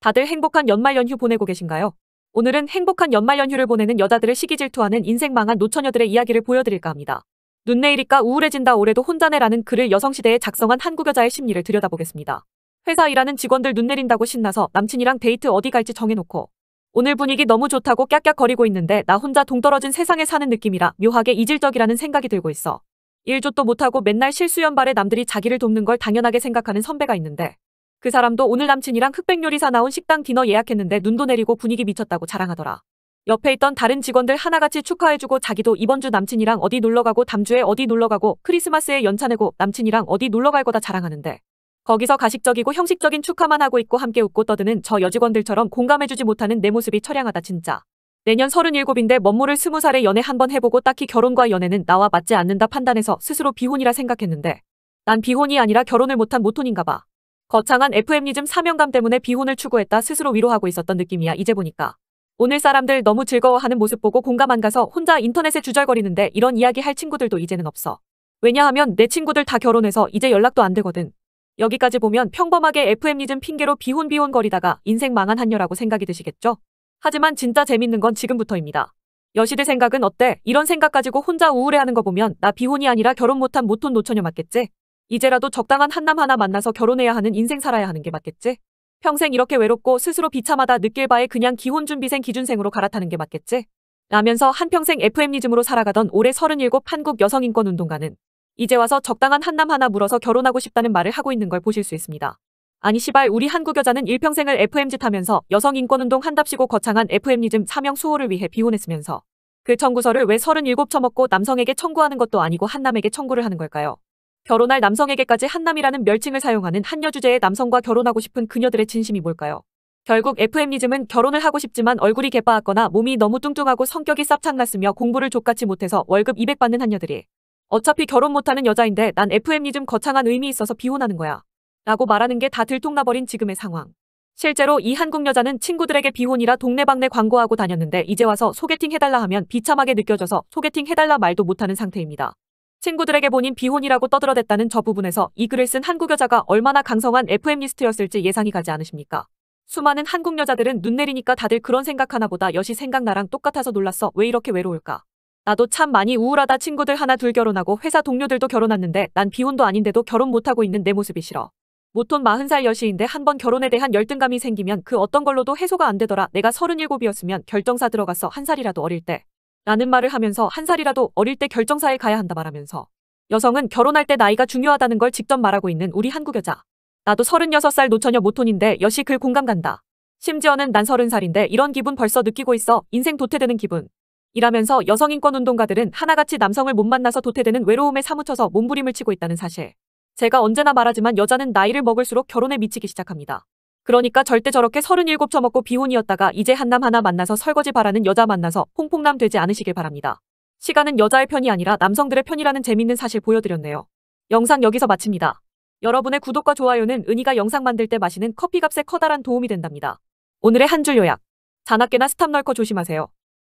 다들 행복한 연말 연휴 보내고 계신가요? 오늘은 행복한 연말 연휴를 보내는 여자들을 시기 질투하는 인생 망한 노처녀들의 이야기를 보여드릴까 합니다. 눈 내일이까 우울해진다 올해도 혼자내라는 글을 여성시대에 작성한 한국 여자의 심리를 들여다보겠습니다. 회사 일하는 직원들 눈 내린다고 신나서 남친이랑 데이트 어디 갈지 정해놓고 오늘 분위기 너무 좋다고 깍깍거리고 있는데 나 혼자 동떨어진 세상에 사는 느낌이라 묘하게 이질적이라는 생각이 들고 있어. 일조도 못하고 맨날 실수 연발에 남들이 자기를 돕는 걸 당연하게 생각하는 선배가 있는데 그 사람도 오늘 남친이랑 흑백 요리사 나온 식당 디너 예약했는데 눈도 내리고 분위기 미쳤다고 자랑하더라. 옆에 있던 다른 직원들 하나같이 축하해주고 자기도 이번 주 남친이랑 어디 놀러가고 담주에 어디 놀러가고 크리스마스에 연차 내고 남친이랑 어디 놀러갈 거다 자랑하는데 거기서 가식적이고 형식적인 축하만 하고 있고 함께 웃고 떠드는 저 여직원들처럼 공감해주지 못하는 내 모습이 처량하다 진짜. 내년 37인데 멋모를 20살에 연애 한번 해보고 딱히 결혼과 연애는 나와 맞지 않는다 판단해서 스스로 비혼이라 생각했는데 난 비혼이 아니라 결혼을 못한 모톤인가 봐. 거창한 FM이즘 사명감 때문에 비혼을 추구했다 스스로 위로하고 있었던 느낌이야 이제 보니까. 오늘 사람들 너무 즐거워하는 모습 보고 공감 안 가서 혼자 인터넷에 주절거리는데 이런 이야기 할 친구들도 이제는 없어. 왜냐하면 내 친구들 다 결혼해서 이제 연락도 안 되거든. 여기까지 보면 평범하게 FM이즘 핑계로 비혼비혼 거리다가 인생 망한 한녀라고 생각이 드시겠죠? 하지만 진짜 재밌는 건 지금부터입니다. 여시들 생각은 어때? 이런 생각 가지고 혼자 우울해하는 거 보면 나 비혼이 아니라 결혼 못한 모톤 노처녀 맞겠지? 이제라도 적당한 한남 하나 만나서 결혼해야 하는 인생 살아야 하는 게 맞겠지? 평생 이렇게 외롭고 스스로 비참하다 느낄 바에 그냥 기혼준비생 기준생으로 갈아타는 게 맞겠지? 라면서 한평생 FM리즘으로 살아가던 올해 37 한국 여성인권운동가는 이제 와서 적당한 한남 하나 물어서 결혼하고 싶다는 말을 하고 있는 걸 보실 수 있습니다. 아니 시발 우리 한국 여자는 일평생을 FM짓 하면서 여성인권운동 한답시고 거창한 FM리즘 사명 수호를 위해 비혼했으면서 그 청구서를 왜 37 처먹고 남성에게 청구하는 것도 아니고 한남에게 청구를 하는 걸까요? 결혼할 남성에게까지 한남이라는 멸칭을 사용하는 한여 주제의 남성과 결혼하고 싶은 그녀들의 진심이 뭘까요? 결국 f m 리즘은 결혼을 하고 싶지만 얼굴이 개빠았거나 몸이 너무 뚱뚱하고 성격이 쌉창났으며 공부를 족같이 못해서 월급 200 받는 한녀들이 어차피 결혼 못하는 여자인데 난 f m 리즘 거창한 의미 있어서 비혼하는 거야. 라고 말하는 게 다 들통나버린 지금의 상황. 실제로 이 한국 여자는 친구들에게 비혼이라 동네방네 광고하고 다녔는데 이제 와서 소개팅 해달라 하면 비참하게 느껴져서 소개팅 해달라 말도 못하는 상태입니다. 친구들에게 본인 비혼이라고 떠들어댔다는 저 부분에서 이 글을 쓴 한국 여자가 얼마나 강성한 FM리스트였을지 예상이 가지 않으십니까? 수많은 한국 여자들은 눈 내리니까 다들 그런 생각하나 보다 여시 생각 나랑 똑같아서 놀랐어 왜 이렇게 외로울까? 나도 참 많이 우울하다 친구들 하나 둘 결혼하고 회사 동료들도 결혼했는데 난 비혼도 아닌데도 결혼 못하고 있는 내 모습이 싫어. 모톤 40살 여시인데 한번 결혼에 대한 열등감이 생기면 그 어떤 걸로도 해소가 안 되더라 내가 37이었으면 결정사 들어가서 한 살이라도 어릴 때 라는 말을 하면서 한 살이라도 어릴 때 결정사에 가야 한다 말하면서 여성은 결혼할 때 나이가 중요하다는 걸 직접 말하고 있는 우리 한국 여자. 나도 36살 노처녀 모톤인데 여시 글 공감 간다. 심지어는 난 30살인데 이런 기분 벌써 느끼고 있어 인생 도태되는 기분. 이라면서 여성인권운동가들은 하나같이 남성을 못 만나서 도태되는 외로움에 사무쳐서 몸부림을 치고 있다는 사실. 제가 언제나 말하지만 여자는 나이를 먹을수록 결혼에 미치기 시작합니다. 그러니까 절대 저렇게 37 처먹고 비혼이었다가 이제 한남 하나 만나서 설거지 바라는 여자 만나서 홍폭남 되지 않으시길 바랍니다. 시간은 여자의 편이 아니라 남성들의 편이라는 재밌는 사실 보여드렸네요. 영상 여기서 마칩니다. 여러분의 구독과 좋아요는 은희가 영상 만들 때 마시는 커피값에 커다란 도움이 된답니다. 오늘의 한 줄 요약. 자나깨나 스탑 널커 조심하세요.